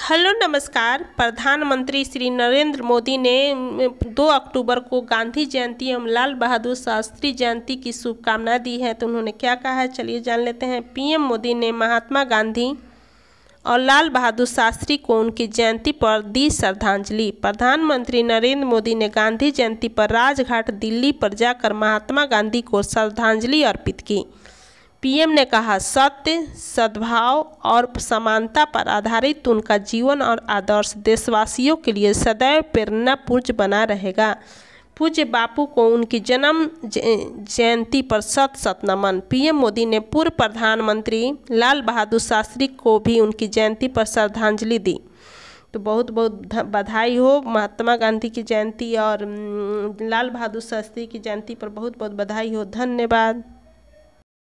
hello नमस्कार प्रधानमंत्री श्री नरेंद्र मोदी ने 2 अक्टूबर को गांधी जयंती एवं लाल बहादुर शास्त्री जयंती की शुभकामना दी है तो उन्होंने क्या कहा है चलिए जान लेते हैं पीएम मोदी ने महात्मा गांधी और लाल बहादुर शास्त्री को उनकी जयंती पर दी श्रद्धांजलि प्रधानमंत्री नरेंद्र मोदी ने गांधी जयंती पर राजघाट दिल्ली पर जाकर महात्मा गांधी को श्रद्धांजलि अर्पित की पीएम ने कहा सत्य सद्भाव और समानता पर आधारित उनका जीवन और आदर्श देशवासियों के लिए सदैव प्रेरणापूर्ण बना रहेगा पूज्य बापू को उनकी जन्म जयंती पर सत सत नमन पीएम मोदी ने पूर्व प्रधानमंत्री लाल बहादुर शास्त्री को भी उनकी जयंती पर श्रद्धांजलि दी तो बहुत बहुत बधाई हो महात्मा गांधी की जयंती और लाल बहादुर शास्त्री की जयंती पर बहुत बहुत बधाई हो धन्यवाद